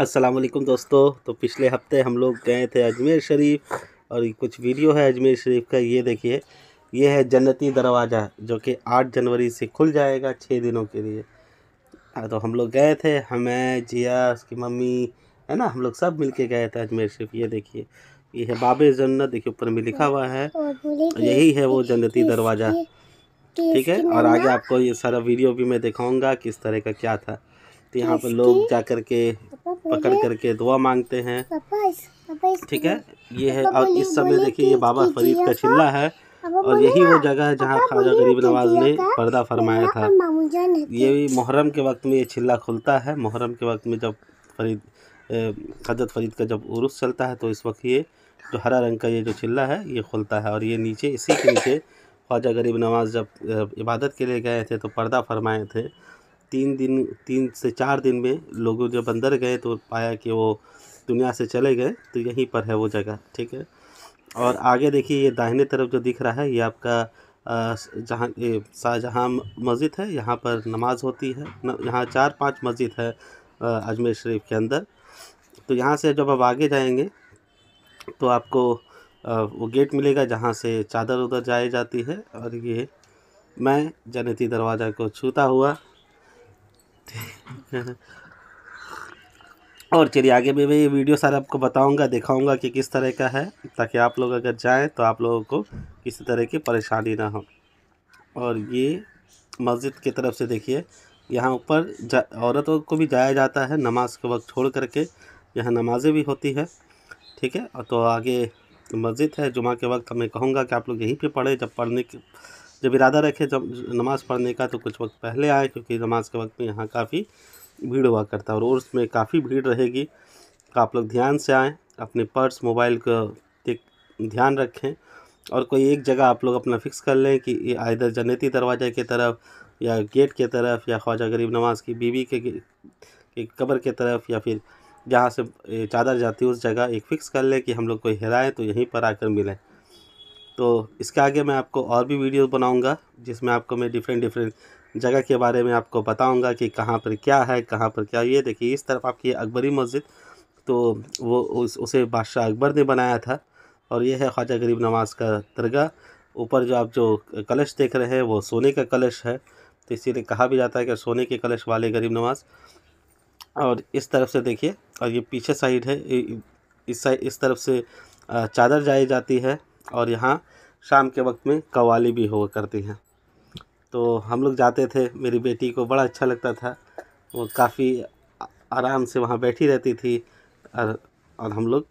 अस्सलाम वालेकुम दोस्तों तो पिछले हफ्ते हम लोग गए थे अजमेर शरीफ और कुछ वीडियो है अजमेर शरीफ का ये देखिए ये है जन्नती दरवाज़ा जो कि आठ जनवरी से खुल जाएगा छः दिनों के लिए हाँ, तो हम लोग गए थे हमें जिया उसकी मम्मी है ना हम लोग सब मिल के गए थे अजमेर शरीफ ये देखिए ये है बाबे जन्नत देखिए ऊपर में लिखा हुआ है यही है वो जन्नती दरवाज़ा ठीक है और आगे आपको ये सारा वीडियो भी मैं दिखाऊँगा किस तरह का क्या था तो यहाँ पर लोग जा कर के पकड़ करके दुआ मांगते हैं ठीक है ये है और इस समय देखिए ये बाबा फरीद का चिल्ला है और यही वो हाँ, जगह है जहाँ ख्वाजा गरीब नवाज ने पर्दा फरमाया था ये तो। भी मुहर्रम के वक्त में ये चिल्ला खुलता है मुहर्रम के वक्त में जब फरीद हजरत फरीद का जब उर्स चलता है तो इस वक्त ये जो हरा रंग का ये जो चिल्ला है ये खुलता है और ये नीचे इसी के नीचे ख्वाजा गरीब नवाज जब इबादत के लिए गए थे तो पर्दा फरमाए थे तीन दिन तीन से चार दिन में लोग जब अंदर गए तो पाया कि वो दुनिया से चले गए तो यहीं पर है वो जगह ठीक है और आगे देखिए ये दाहिने तरफ जो दिख रहा है ये आपका जहाँ ये शाहजहाँ मस्जिद है यहाँ पर नमाज होती है न, यहाँ चार पांच मस्जिद है अजमेर शरीफ के अंदर तो यहाँ से जब आप आगे जाएंगे तो आपको वो गेट मिलेगा जहाँ से चादर उधर जाई जाती है और ये मैं जनती दरवाज़ा को छूता हुआ और चलिए आगे भी मैं ये वीडियो सारा आपको बताऊंगा दिखाऊंगा कि किस तरह का है ताकि आप लोग अगर जाएं तो आप लोगों को किसी तरह की परेशानी ना हो और ये मस्जिद की तरफ से देखिए यहाँ ऊपर औरतों को भी जाया जाता है नमाज के वक्त छोड़ करके यहाँ नमाजें भी होती है ठीक है और तो आगे मस्जिद है जुमा के वक्त मैं कहूँगा कि आप लोग यहीं पर पढ़ें जब पढ़ने के जब इरादा रखे जब तो नमाज़ पढ़ने का तो कुछ वक्त पहले आए क्योंकि नमाज के वक्त में यहाँ काफ़ी भीड़ हुआ करता है और उसमें काफ़ी भीड़ रहेगी तो आप लोग ध्यान से आएँ अपने पर्स मोबाइल का ध्यान रखें और कोई एक जगह आप लोग अपना फिक्स कर लें कि ये आयदर जन्नती दरवाज़े की तरफ या गेट के तरफ या ख्वाजा गरीब नमाज की बीवी के, के कबर के तरफ या फिर जहाँ से चादर जाती है उस जगह एक फ़िक्स कर लें कि हम लोग कोई हराए तो यहीं पर आकर मिलें तो इसके आगे मैं आपको और भी वीडियो बनाऊंगा जिसमें आपको मैं डिफरेंट डिफरेंट जगह के बारे में आपको बताऊंगा कि कहाँ पर क्या है कहाँ पर क्या ये देखिए इस तरफ आपकी अकबरी मस्जिद तो वो उस उसे बादशाह अकबर ने बनाया था और यह है ख्वाजा गरीब नवाज़ का दरगाह ऊपर जो आप जो कलश देख रहे हैं वो सोने का कलश है तो इसीलिए कहा भी जाता है कि सोने के कलश वाले गरीब नवाज़ और इस तरफ से देखिए और ये पीछे साइड है इस साइड इस तरफ से चादर जाई जाती है और यहाँ शाम के वक्त में कवाली भी हुआ करती हैं तो हम लोग जाते थे मेरी बेटी को बड़ा अच्छा लगता था वो काफ़ी आराम से वहाँ बैठी रहती थी और और हम लोग